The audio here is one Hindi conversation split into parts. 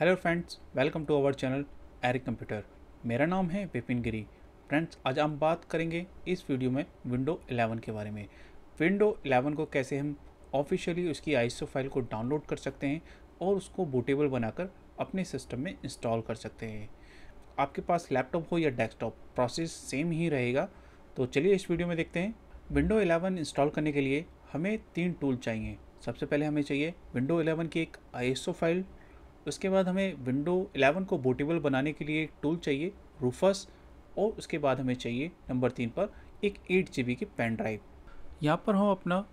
Hello friends welcome to our channel Eric computer मेरा नाम है विपिन गिरी फ्रेंड्स आज हम बात करेंगे इस वीडियो में विंडो 11 के बारे में विंडो 11 को कैसे हम ऑफिशियली उसकी आईसो फाइल को डाउनलोड कर सकते हैं और उसको बूटेबल बनाकर अपने सिस्टम में इंस्टॉल कर सकते हैं आपके पास लैपटॉप हो या डेस्कटॉप प्रोसेस सेम ही रहेगा तो चलिए इस वीडियो में देखते हैं विंडो एलेवन इंस्टॉल करने के लिए हमें तीन टूल चाहिए सबसे पहले हमें चाहिए विंडो 11 की एक आई फाइल उसके बाद हमें विंडो 11 को बोटेबल बनाने के लिए एक टूल चाहिए रूफस और उसके बाद हमें चाहिए नंबर तीन पर एक एट जी की पेन ड्राइव यहाँ पर हम अपना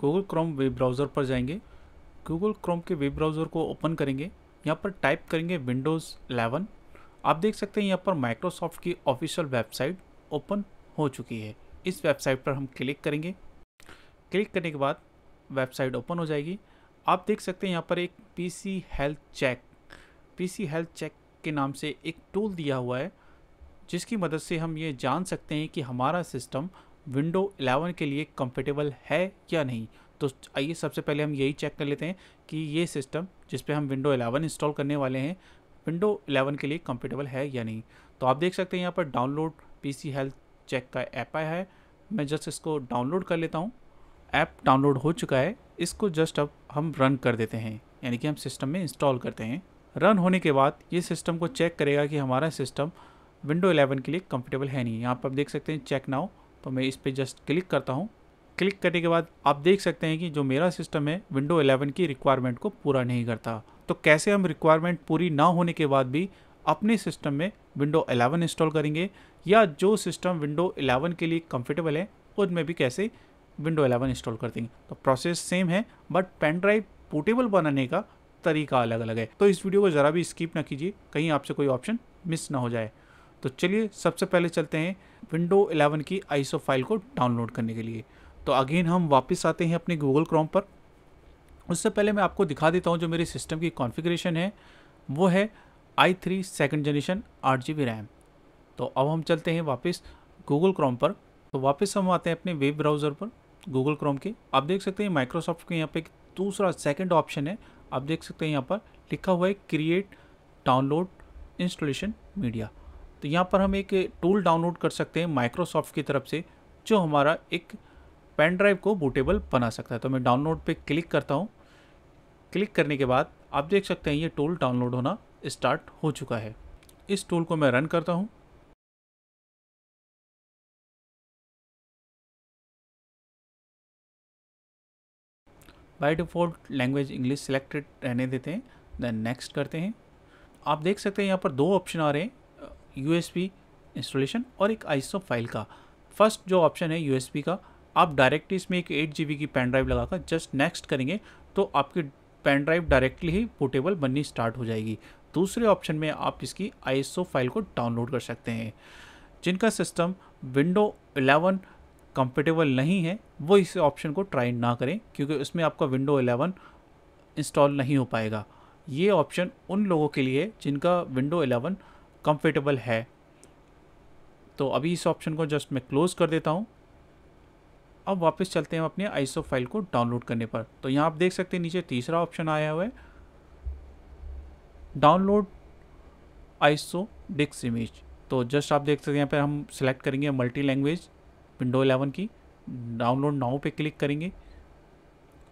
गूगल क्रोम वेब ब्राउज़र पर जाएंगे गूगल क्रोम के वेब ब्राउज़र को ओपन करेंगे यहाँ पर टाइप करेंगे विंडोज़ एलेवन आप देख सकते हैं यहाँ पर माइक्रोसॉफ्ट की ऑफिशियल वेबसाइट ओपन हो चुकी है इस वेबसाइट पर हम क्लिक करेंगे क्लिक करने के बाद वेबसाइट ओपन हो जाएगी आप देख सकते हैं यहाँ पर एक PC health check PC health check के नाम से एक टूल दिया हुआ है जिसकी मदद से हम ये जान सकते हैं कि हमारा सिस्टम विंडो 11 के लिए कंफर्टेबल है या नहीं तो आइए सबसे पहले हम यही चेक कर लेते हैं कि ये सिस्टम जिस पे हम विंडो 11 इंस्टॉल करने वाले हैं विंडो 11 के लिए कंफर्टेबल है या नहीं तो आप देख सकते हैं यहाँ पर डाउनलोड पीसी हेल्थ चेक का ऐप आया है मैं जस्ट इसको डाउनलोड कर लेता हूँ ऐप डाउनलोड हो चुका है इसको जस्ट अब हम रन कर देते हैं यानी कि हम सिस्टम में इंस्टॉल करते हैं रन होने के बाद ये सिस्टम को चेक करेगा कि हमारा सिस्टम विंडो 11 के लिए कंफर्टेबल है नहीं यहाँ पर आप देख सकते हैं चेक नाउ तो मैं इस पर जस्ट क्लिक करता हूँ क्लिक करने के बाद आप देख सकते हैं कि जो मेरा सिस्टम है विंडो 11 की रिक्वायरमेंट को पूरा नहीं करता तो कैसे हम रिक्वायरमेंट पूरी ना होने के बाद भी अपने सिस्टम में विंडो 11 इंस्टॉल करेंगे या जो सिस्टम विंडो 11 के लिए कंफर्टेबल है उनमें भी कैसे विंडो 11 इंस्टॉल कर देंगे तो प्रोसेस सेम है बट पेन ड्राइव पोर्टेबल बनाने का तरीका अलग अलग है तो इस वीडियो को ज़रा भी स्किप ना कीजिए कहीं आपसे कोई ऑप्शन मिस ना हो जाए तो चलिए सबसे पहले चलते हैं विंडो 11 की आईसो फाइल को डाउनलोड करने के लिए तो अगेन हम वापस आते हैं अपने गूगल क्रोम पर उससे पहले मैं आपको दिखा देता हूँ जो मेरे सिस्टम की कॉन्फ़िगरेशन है वो है आई थ्री सेकेंड जनरेशन आठ जी बी रैम तो अब हम चलते हैं वापस गूगल क्रोम पर तो वापस हम आते हैं अपने वेब ब्राउज़र पर गूगल क्रोम के आप देख सकते हैं माइक्रोसॉफ्ट के यहाँ पे दूसरा सेकेंड ऑप्शन है आप देख सकते हैं यहाँ पर लिखा हुआ है क्रिएट डाउनलोड इंस्टॉलेशन मीडिया तो यहाँ पर हम एक टूल डाउनलोड कर सकते हैं माइक्रोसॉफ्ट की तरफ से जो हमारा एक पेन ड्राइव को बूटेबल बना सकता है तो मैं डाउनलोड पे क्लिक करता हूँ क्लिक करने के बाद आप देख सकते हैं ये टूल डाउनलोड होना स्टार्ट हो चुका है इस टूल को मैं रन करता हूँ by default language English selected रहने देते हैं दैन नेक्स्ट करते हैं आप देख सकते हैं यहाँ पर दो ऑप्शन आ रहे हैं यू uh, इंस्टॉलेशन और एक आइसो फाइल का फर्स्ट जो ऑप्शन है यू का आप डायरेक्ट इसमें एक एट जी की पेन ड्राइव लगाकर जस्ट नेक्स्ट करेंगे तो आपकी पेन ड्राइव डायरेक्टली ही पोर्टेबल बननी स्टार्ट हो जाएगी दूसरे ऑप्शन में आप इसकी आईएसओ फाइल को डाउनलोड कर सकते हैं जिनका सिस्टम विंडो कंफर्टेबल नहीं है वो इस ऑप्शन को ट्राई ना करें क्योंकि उसमें आपका विंडो 11 इंस्टॉल नहीं हो पाएगा ये ऑप्शन उन लोगों के लिए जिनका विंडो 11 कंफर्टेबल है तो अभी इस ऑप्शन को जस्ट मैं क्लोज़ कर देता हूँ अब वापस चलते हैं अपने आईसो फाइल को डाउनलोड करने पर तो यहाँ आप देख सकते हैं नीचे तीसरा ऑप्शन आया हुआ है डाउनलोड आईसो डिक्स इमेज तो जस्ट आप देख सकते हैं यहाँ पर हम सेलेक्ट करेंगे मल्टी लैंग्वेज विंडो 11 की डाउनलोड नाउ पे क्लिक करेंगे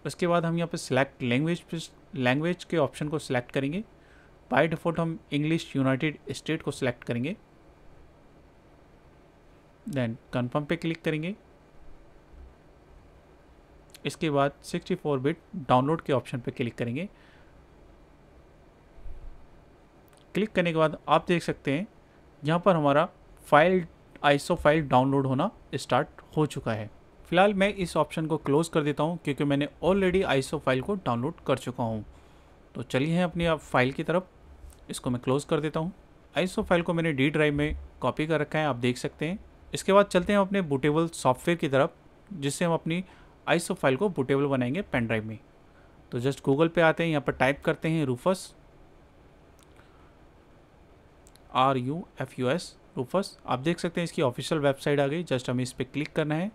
उसके बाद हम यहाँ पे सिलेक्ट लैंग्वेज पे लैंग्वेज के ऑप्शन को सिलेक्ट करेंगे बाय डिफ़ॉल्ट हम इंग्लिश यूनाइटेड स्टेट को सिलेक्ट करेंगे देन कन्फर्म पे क्लिक करेंगे इसके बाद 64 बिट डाउनलोड के ऑप्शन पे क्लिक करेंगे क्लिक करने के बाद आप देख सकते हैं यहाँ पर हमारा फाइल आईसो फाइल डाउनलोड होना स्टार्ट हो चुका है फिलहाल मैं इस ऑप्शन को क्लोज़ कर देता हूँ क्योंकि मैंने ऑलरेडी आईसो फाइल को डाउनलोड कर चुका हूँ तो चलिए अपनी आप फाइल की तरफ इसको मैं क्लोज़ कर देता हूँ आईसो फाइल को मैंने डी ड्राइव में कॉपी कर रखा है आप देख सकते हैं इसके बाद चलते हैं अपने बुटेबल सॉफ्टवेयर की तरफ जिससे हम अपनी आईसो फाइल को बुटेबल बनाएंगे पेन ड्राइव में तो जस्ट गूगल पे आते हैं यहाँ पर टाइप करते हैं Rufus R U F U S लोफस आप देख सकते हैं इसकी ऑफिशियल वेबसाइट आ गई जस्ट हमें इस पर क्लिक करना है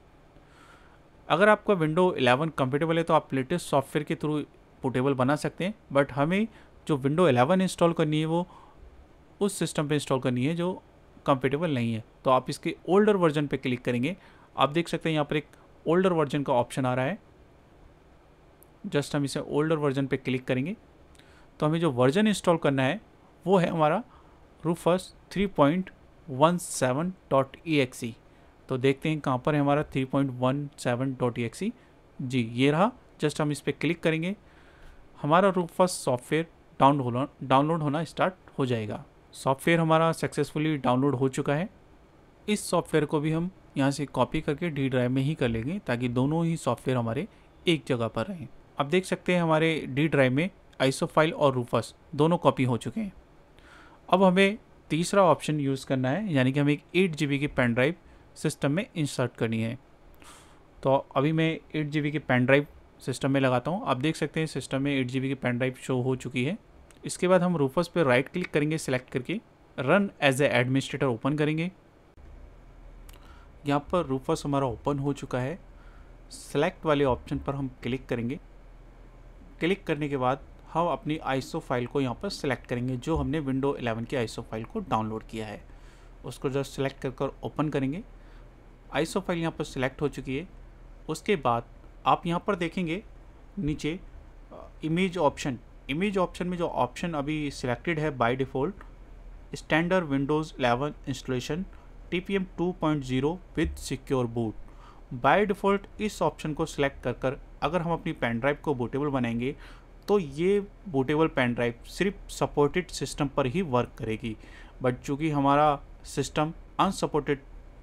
अगर आपका विंडो 11 कंफर्टेबल है तो आप लेटेस्ट सॉफ्टवेयर के थ्रू पोर्टेबल बना सकते हैं बट हमें जो विंडो 11 इंस्टॉल करनी है वो उस सिस्टम पे इंस्टॉल करनी है जो कंफर्टेबल नहीं है तो आप इसके ओल्डर वर्जन पे क्लिक करेंगे आप देख सकते हैं यहाँ पर एक ओल्डर वर्जन का ऑप्शन आ रहा है जस्ट हम इसे ओल्डर वर्जन पर क्लिक करेंगे तो हमें जो वर्जन इंस्टॉल करना है वो है हमारा Rufus three point 3.17.exe e e. तो देखते हैं कहाँ पर है हमारा 3.17.exe e जी ये रहा जस्ट हम इस पर क्लिक करेंगे हमारा रूप फर्स्ट सॉफ्टवेयर डाउनलोड डाउनलोड होना स्टार्ट हो जाएगा सॉफ्टवेयर हमारा सक्सेसफुली डाउनलोड हो चुका है इस सॉफ्टवेयर को भी हम यहाँ से कॉपी करके डी ड्राइव में ही कर लेंगे ताकि दोनों ही सॉफ्टवेयर हमारे एक जगह पर रहें आप देख सकते हैं हमारे डी ड्राइव में आइसो फाइल और रूफस दोनों कॉपी हो चुके हैं अब हमें तीसरा ऑप्शन यूज़ करना है यानी कि हमें एक एट जी की पेन ड्राइव सिस्टम में इंसर्ट करनी है तो अभी मैं एट जी की पेन ड्राइव सिस्टम में लगाता हूँ आप देख सकते हैं सिस्टम में एट जी की पेन ड्राइव शो हो चुकी है इसके बाद हम रूफस पर राइट क्लिक करेंगे सिलेक्ट करके run as a administrator open करेंगे यहाँ पर रूफस हमारा ओपन हो चुका है सेलेक्ट वाले ऑप्शन पर हम क्लिक करेंगे क्लिक करने के बाद हम अपनी आईसो फाइल को यहाँ पर सिलेक्ट करेंगे जो हमने विंडो 11 की आईसो फाइल को डाउनलोड किया है उसको जो सिलेक्ट कर कर ओपन करेंगे आईसो फाइल यहाँ पर सिलेक्ट हो चुकी है उसके बाद आप यहाँ पर देखेंगे नीचे इमेज ऑप्शन इमेज ऑप्शन में जो ऑप्शन अभी सिलेक्टेड है by default standard Windows eleven installation T P M two point zero with secure boot by default इस ऑप्शन को सिलेक्ट कर कर अगर हम अपनी पेन ड्राइव को बूटेबल बनाएंगे तो ये बूटेबल पेन ड्राइव सिर्फ सपोर्टेड सिस्टम पर ही वर्क करेगी बट चूँकि हमारा सिस्टम अनसपोर्टेड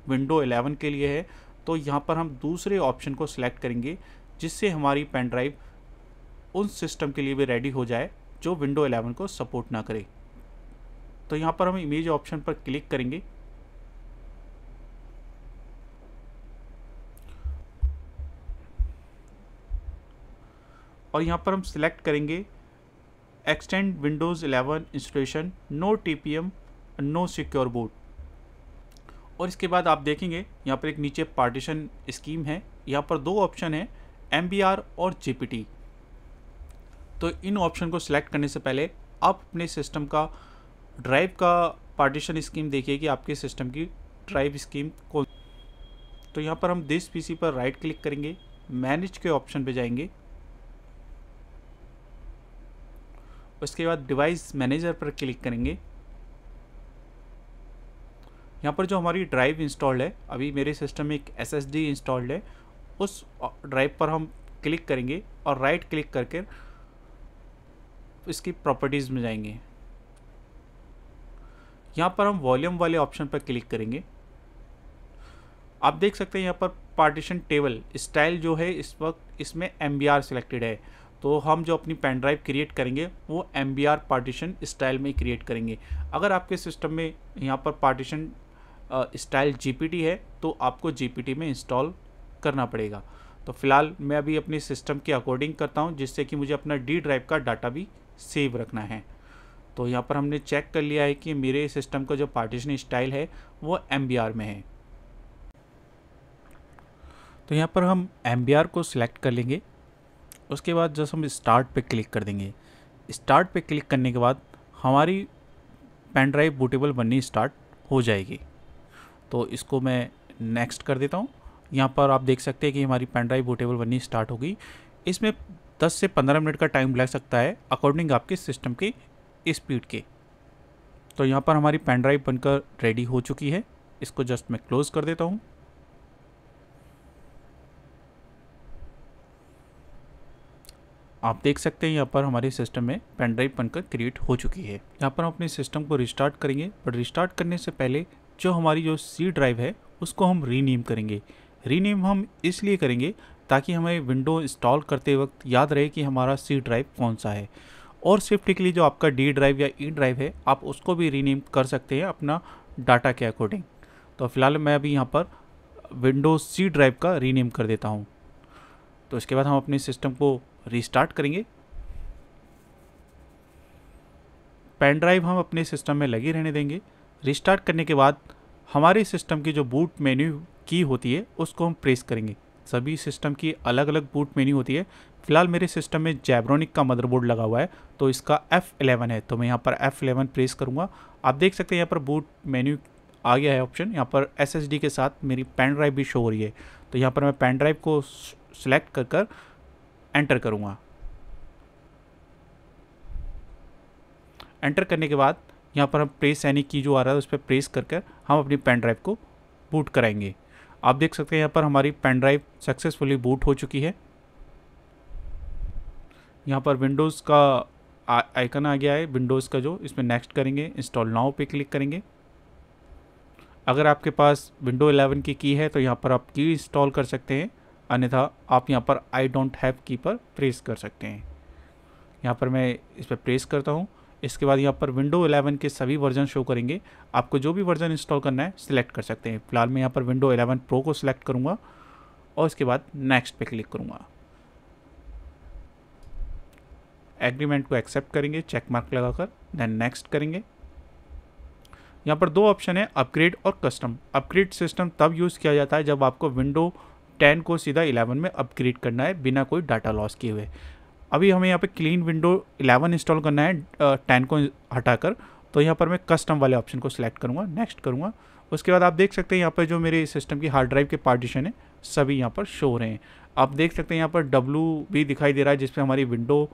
विंडो 11 के लिए है तो यहाँ पर हम दूसरे ऑप्शन को सिलेक्ट करेंगे जिससे हमारी पेन ड्राइव उन सिस्टम के लिए भी रेडी हो जाए जो विंडो 11 को सपोर्ट ना करे तो यहाँ पर हम इमेज ऑप्शन पर क्लिक करेंगे और यहाँ पर हम सिलेक्ट करेंगे extend Windows eleven installation no M no secure board और इसके बाद आप देखेंगे यहाँ पर एक नीचे पार्टीशन स्कीम है यहाँ पर दो ऑप्शन है एम और जी तो इन ऑप्शन को सिलेक्ट करने से पहले आप अपने सिस्टम का ड्राइव का पार्टीशन स्कीम देखिए कि आपके सिस्टम की ड्राइव स्कीम कौन तो यहाँ पर हम दिस पीसी पर राइट क्लिक करेंगे मैनेज के ऑप्शन पे जाएंगे उसके बाद डिवाइस मैनेजर पर क्लिक करेंगे यहाँ पर जो हमारी ड्राइव इंस्टॉल्ड है अभी मेरे सिस्टम में एक एस इंस्टॉल्ड है उस ड्राइव पर हम क्लिक करेंगे और राइट क्लिक करके इसकी प्रॉपर्टीज़ में जाएंगे यहाँ पर हम वॉल्यूम वाले ऑप्शन पर क्लिक करेंगे आप देख सकते हैं यहाँ पर पार्टीशन टेबल स्टाइल जो है इस वक्त इसमें एम बी आर सिलेक्टेड है तो हम जो अपनी पेन ड्राइव क्रिएट करेंगे वो M B R partition style में क्रिएट करेंगे अगर आपके सिस्टम में यहाँ पर पार्टीशन स्टाइल जी है तो आपको जी में इंस्टॉल करना पड़ेगा तो फिलहाल मैं अभी अपने सिस्टम के अकॉर्डिंग करता हूँ जिससे कि मुझे अपना डी ड्राइव का डाटा भी सेव रखना है तो यहाँ पर हमने चेक कर लिया है कि मेरे सिस्टम का जो पार्टीशन स्टाइल है वो एम में है तो यहाँ पर हम एम को सिलेक्ट कर लेंगे उसके बाद जब हम स्टार्ट पे क्लिक कर देंगे स्टार्ट पे क्लिक करने के बाद हमारी पेन ड्राइव बूटेबल बननी स्टार्ट हो जाएगी तो इसको मैं नेक्स्ट कर देता हूँ यहाँ पर आप देख सकते हैं कि हमारी पेन ड्राइव बूटेबल बननी स्टार्ट होगी इसमें 10 से 15 मिनट का टाइम लग सकता है अकॉर्डिंग आपके सिस्टम की स्पीड के तो यहाँ पर हमारी पेन ड्राइव बनकर रेडी हो चुकी है इसको जस्ट मैं क्लोज़ कर देता हूँ आप देख सकते हैं यहाँ पर हमारे सिस्टम में पेन ड्राइव बनकर क्रिएट हो चुकी है यहाँ पर हम अपने सिस्टम को रिस्टार्ट करेंगे बट रिस्टार्ट करने से पहले जो हमारी जो सी ड्राइव है उसको हम रीनेम करेंगे रीनेम हम इसलिए करेंगे ताकि हमें विंडो इंस्टॉल करते वक्त याद रहे कि हमारा सी ड्राइव कौन सा है और स्विफ्ट के लिए जो आपका डी ड्राइव या ई e ड्राइव है आप उसको भी रीनेम कर सकते हैं अपना डाटा के अकॉर्डिंग तो फिलहाल मैं अभी यहाँ पर विंडोज सी ड्राइव का रीनेम कर देता हूँ तो इसके बाद हम अपने सिस्टम को रिस्टार्ट करेंगे पेन ड्राइव हम अपने सिस्टम में लगी रहने देंगे रिस्टार्ट करने के बाद हमारे सिस्टम की जो बूट मेन्यू की होती है उसको हम प्रेस करेंगे सभी सिस्टम की अलग अलग बूट मेन्यू होती है फिलहाल मेरे सिस्टम में जैब्रोनिक का मदरबोर्ड लगा हुआ है तो इसका F11 है तो मैं यहाँ पर F11 प्रेस करूँगा आप देख सकते हैं यहाँ पर बूट मेन्यू आ गया है ऑप्शन यहाँ पर एस के साथ मेरी पेन ड्राइव भी शो हो रही है तो यहाँ पर मैं पेन ड्राइव को सिलेक्ट कर कर एंटर करूँगा एंटर करने के बाद यहाँ पर हम प्रेस यानी की जो आ रहा है उस पर प्रेस कर कर हम अपनी पेन ड्राइव को बूट कराएंगे आप देख सकते हैं यहाँ पर हमारी पेन ड्राइव सक्सेसफुली बूट हो चुकी है यहाँ पर विंडोज़ का आइकन आ गया है विंडोज़ का जो इसमें नेक्स्ट करेंगे इंस्टॉल नाउ पे क्लिक करेंगे अगर आपके पास विंडो 11 की की है तो यहाँ पर आप की इंस्टॉल कर सकते हैं अन्यथा आप यहाँ पर आई डोंट हैव की पर प्रेस कर सकते हैं यहाँ पर मैं इस पर प्रेस करता हूँ इसके बाद यहाँ पर विंडो 11 के सभी वर्जन शो करेंगे आपको जो भी वर्जन इंस्टॉल करना है सिलेक्ट कर सकते हैं फिलहाल मैं यहाँ पर विंडो 11 प्रो को सिलेक्ट करूँगा और इसके बाद नेक्स्ट पे क्लिक करूँगा एग्रीमेंट को एक्सेप्ट करेंगे चेक मार्क लगाकर देन नेक्स्ट करेंगे यहाँ पर दो ऑप्शन है अपग्रेड और कस्टम अपग्रेड सिस्टम तब यूज़ किया जाता है जब आपको विंडो टेन को सीधा इलेवन में अपग्रेड करना है बिना कोई डाटा लॉस किए हुए अभी हमें यहाँ पे क्लीन विंडो इलेवन इंस्टॉल करना है टेन को हटाकर तो यहाँ पर मैं कस्टम वाले ऑप्शन को सिलेक्ट करूँगा नेक्स्ट करूँगा उसके बाद आप देख सकते हैं यहाँ पर जो मेरे सिस्टम की हार्ड ड्राइव के पार्टीशन है सभी यहाँ पर शो रहे हैं आप देख सकते हैं यहाँ पर डब्लू भी दिखाई दे रहा है जिसपे हमारी विंडो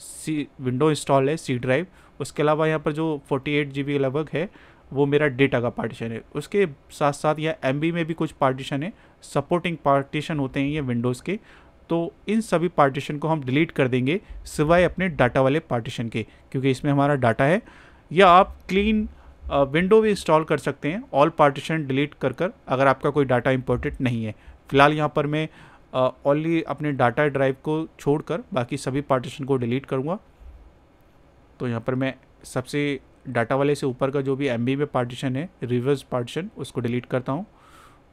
सी विंडो इंस्टॉल है सी ड्राइव उसके अलावा यहाँ पर जो फोर्टी एट जी बी लगभग है वो मेरा डेटा का पार्टीशन है उसके साथ साथ यहाँ एम में भी कुछ पार्टीशन है सपोर्टिंग पार्टीशन होते हैं ये विंडोज़ के तो इन सभी पार्टीशन को हम डिलीट कर देंगे सिवाय अपने डाटा वाले पार्टीशन के क्योंकि इसमें हमारा डाटा है या आप क्लीन विंडो भी इंस्टॉल कर सकते हैं ऑल पार्टीशन डिलीट कर कर अगर आपका कोई डाटा इंपॉर्टेंट नहीं है फ़िलहाल यहाँ पर मैं ओनली अपने डाटा ड्राइव को छोड़कर बाकी सभी पार्टीशन को डिलीट करूँगा तो यहाँ पर मैं सबसे डाटा वाले से ऊपर का जो भी एम में पार्टीशन है रिवर्स पार्टीशन उसको डिलीट करता हूँ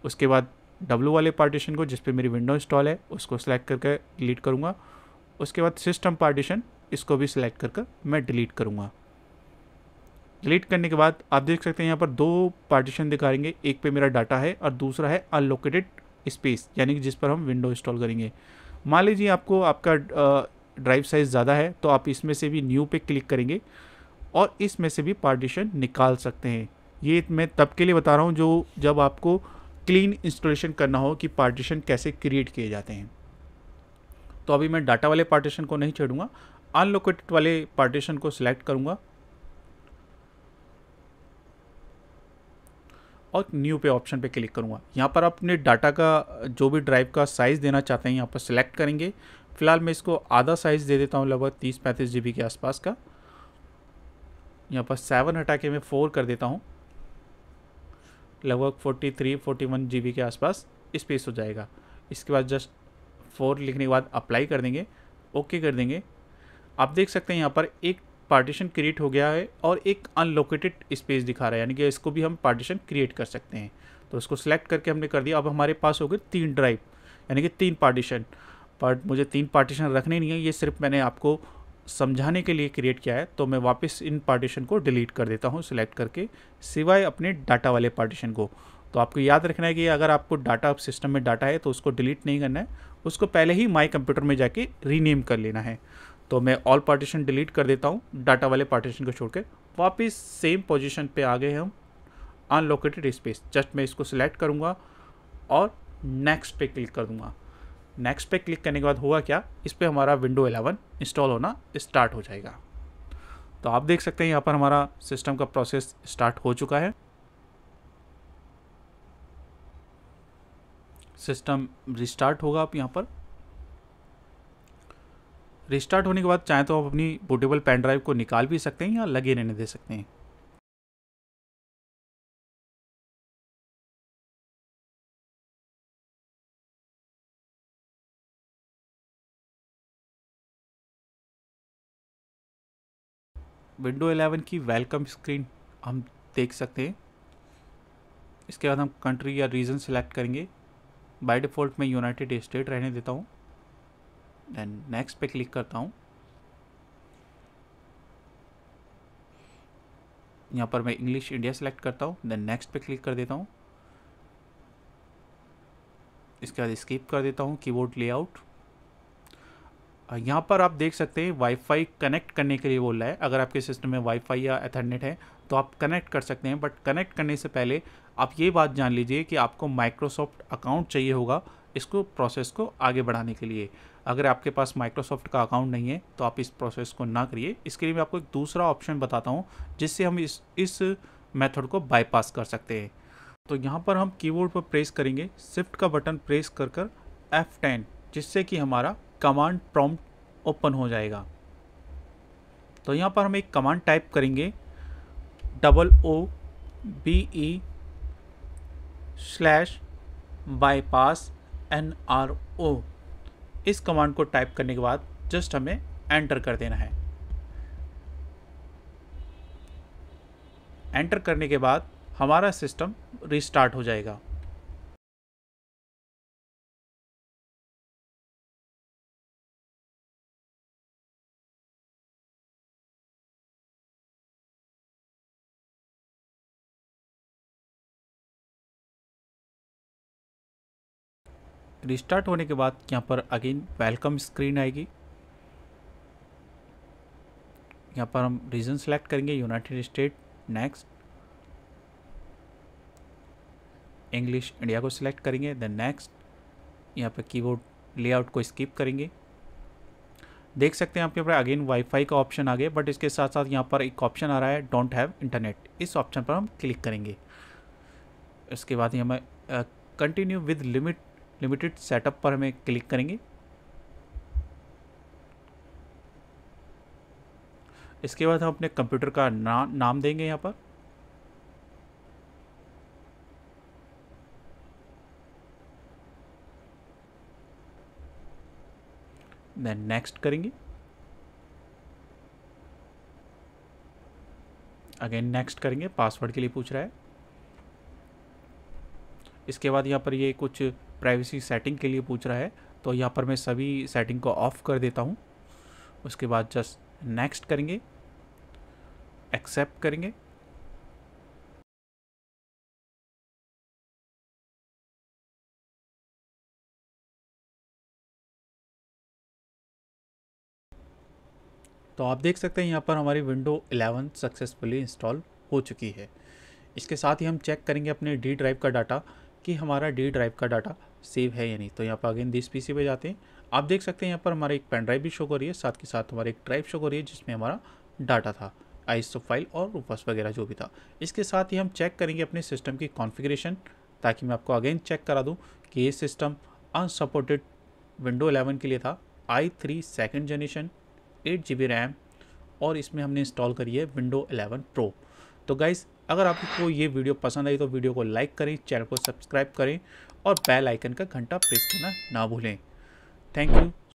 उसके बाद डब्लू वाले पार्टीशन को जिस पे मेरी विंडो इंस्टॉल है उसको सिलेक्ट करके डिलीट करूँगा उसके बाद सिस्टम पार्टीशन इसको भी सिलेक्ट करके मैं डिलीट करूँगा डिलीट करने के बाद आप देख सकते हैं यहाँ पर दो पार्टीशन दिखाएंगे एक पे मेरा डाटा है और दूसरा है अनलोकेटेड स्पेस यानी कि जिस पर हम विंडो इंस्टॉल करेंगे मान लीजिए आपको आपका ड्राइव साइज़ ज़्यादा है तो आप इसमें से भी न्यू पे क्लिक करेंगे और इसमें से भी पार्टीशन निकाल सकते हैं ये मैं तब के लिए बता रहा हूँ जो जब आपको क्लीन इंस्टॉलेशन करना हो कि पार्टीशन कैसे क्रिएट किए जाते हैं तो अभी मैं डाटा वाले पार्टीशन को नहीं छेड़ूंगा अनलोकेटेड वाले पार्टीशन को सिलेक्ट करूंगा और न्यू पे ऑप्शन पे क्लिक करूंगा यहाँ पर आप अपने डाटा का जो भी ड्राइव का साइज़ देना चाहते हैं यहाँ पर सिलेक्ट करेंगे फ़िलहाल मैं इसको आधा साइज़ दे देता हूँ लगभग तीस पैंतीस जी के आसपास का यहाँ पर सेवन हटा के मैं फोर कर देता हूँ लगभग 43 41 जीबी के आसपास स्पेस हो जाएगा इसके बाद जस्ट फोर लिखने के बाद अप्लाई कर देंगे ओके कर देंगे आप देख सकते हैं यहाँ पर एक पार्टीशन क्रिएट हो गया है और एक अनलोकेटेड स्पेस दिखा रहा है यानी कि इसको भी हम पार्टीशन क्रिएट कर सकते हैं तो उसको सेलेक्ट करके हमने कर दिया अब हमारे पास हो गए तीन ड्राइव यानी कि तीन पार्टीशन पर मुझे तीन पार्टीशन रखने नहीं है ये सिर्फ मैंने आपको समझाने के लिए क्रिएट किया है तो मैं वापस इन पार्टीशन को डिलीट कर देता हूँ सिलेक्ट करके सिवाय अपने डाटा वाले पार्टीशन को तो आपको याद रखना है कि अगर आपको डाटा सिस्टम में डाटा है तो उसको डिलीट नहीं करना है उसको पहले ही माई कंप्यूटर में जाके रीनेम कर लेना है तो मैं ऑल पार्टीशन डिलीट कर देता हूँ डाटा वाले पार्टीशन को छोड़ कर वापस सेम पोजिशन पर आ गए हम अनलोकेटेड स्पेस जस्ट मैं इसको सिलेक्ट करूँगा और नेक्स्ट पे क्लिक कर दूँगा नेक्स्ट पे क्लिक करने के बाद होगा क्या इस पर हमारा विंडो 11 इंस्टॉल होना स्टार्ट हो जाएगा तो आप देख सकते हैं यहाँ पर हमारा सिस्टम का प्रोसेस स्टार्ट हो चुका है सिस्टम रिस्टार्ट होगा आप यहाँ पर रिस्टार्ट होने के बाद चाहे तो आप अपनी बूटेबल पेन ड्राइव को निकाल भी सकते हैं या लगे रहने दे सकते हैं विंडो 11 की वेलकम स्क्रीन हम देख सकते हैं इसके बाद हम कंट्री या रीजन सेलेक्ट करेंगे बाय डिफ़ॉल्ट मैं यूनाइटेड स्टेट रहने देता हूँ देन नेक्स्ट पे क्लिक करता हूँ यहाँ पर मैं इंग्लिश इंडिया सेलेक्ट करता हूँ देन नेक्स्ट पे क्लिक कर देता हूँ इसके बाद स्किप कर देता हूँ कीबोर्ड लेआउट यहाँ पर आप देख सकते हैं वाईफाई कनेक्ट करने के लिए बोल रहा है अगर आपके सिस्टम में वाईफाई या एथरनेट है तो आप कनेक्ट कर सकते हैं बट कनेक्ट करने से पहले आप ये बात जान लीजिए कि आपको माइक्रोसॉफ्ट अकाउंट चाहिए होगा इसको प्रोसेस को आगे बढ़ाने के लिए अगर आपके पास माइक्रोसॉफ्ट का अकाउंट नहीं है तो आप इस प्रोसेस को ना करिए इसके लिए मैं आपको एक दूसरा ऑप्शन बताता हूँ जिससे हम इस इस मेथड को बाईपास कर सकते हैं तो यहाँ पर हम कीबोर्ड पर प्रेस करेंगे शिफ्ट का बटन प्रेस कर कर F10 जिससे कि हमारा कमांड प्रॉम्प्ट ओपन हो जाएगा तो यहाँ पर हम एक कमांड टाइप करेंगे double O B E slash bypass N R O इस कमांड को टाइप करने के बाद जस्ट हमें एंटर कर देना है एंटर करने के बाद हमारा सिस्टम रिस्टार्ट हो जाएगा रिस्टार्ट होने के बाद यहाँ पर अगेन वेलकम स्क्रीन आएगी यहाँ पर हम रीजन सेलेक्ट करेंगे united state next English India को सिलेक्ट करेंगे देन नेक्स्ट यहाँ पर कीबोर्ड लेआउट को स्किप करेंगे देख सकते हैं यहाँ पर अगेन वाईफाई का ऑप्शन आ गया बट इसके साथ साथ यहाँ पर एक ऑप्शन आ रहा है डोंट हैव इंटरनेट इस ऑप्शन पर हम क्लिक करेंगे इसके बाद ही हमें continue with limit limited setup पर हमें क्लिक करेंगे इसके बाद हम अपने कंप्यूटर का ना, नाम देंगे यहाँ पर देन नेक्स्ट करेंगे अगेन नेक्स्ट करेंगे पासवर्ड के लिए पूछ रहा है इसके बाद यहाँ पर ये कुछ प्राइवेसी सेटिंग के लिए पूछ रहा है तो यहाँ पर मैं सभी सेटिंग को ऑफ कर देता हूँ उसके बाद जस्ट नेक्स्ट करेंगे एक्सेप्ट करेंगे तो आप देख सकते हैं यहाँ पर हमारी विंडो 11 सक्सेसफुली इंस्टॉल हो चुकी है इसके साथ ही हम चेक करेंगे अपने डी ड्राइव का डाटा कि हमारा डी ड्राइव का डाटा सेव है या नहीं तो यहाँ पर अगेन दिस पीसी पे जाते हैं आप देख सकते हैं यहाँ पर हमारा एक पेन ड्राइव भी शो कर रही है साथ के साथ हमारा एक ड्राइव शो कर रही है जिसमें हमारा डाटा था आइसो फाइल और रूपस वगैरह जो भी था इसके साथ ही हम चेक करेंगे अपने सिस्टम की कॉन्फ़िगरेशन ताकि मैं आपको अगेन चेक करा दूँ कि ये सिस्टम अनसपोर्टेड विंडो 11 के लिए था I three second generation eight G B RAM और इसमें हमने इंस्टॉल करी है विंडो 11 प्रो तो गाइस अगर आपको ये वीडियो पसंद आई तो वीडियो को लाइक करें चैनल को सब्सक्राइब करें और बेल आइकन का घंटा प्रेस करना ना भूलें थैंक यू